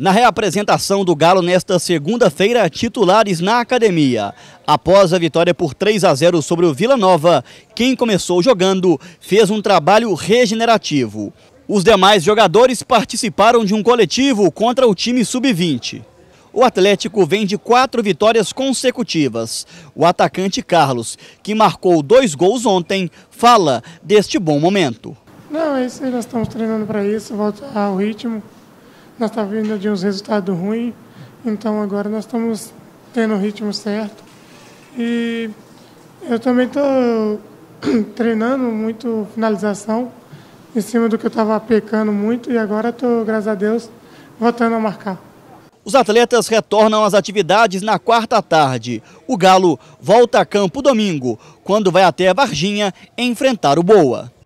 Na reapresentação do Galo nesta segunda-feira, titulares na academia. Após a vitória por 3 a 0 sobre o Vila Nova, quem começou jogando fez um trabalho regenerativo. Os demais jogadores participaram de um coletivo contra o time sub-20. O Atlético vem de quatro vitórias consecutivas. O atacante Carlos, que marcou dois gols ontem, fala deste bom momento. Não, é isso nós estamos treinando para isso, voltar ao ritmo nós estávamos vindo de uns resultados ruins, então agora nós estamos tendo o ritmo certo. E eu também estou treinando muito finalização, em cima do que eu estava pecando muito, e agora estou, graças a Deus, voltando a marcar. Os atletas retornam às atividades na quarta tarde. O Galo volta a campo domingo, quando vai até Varginha enfrentar o Boa.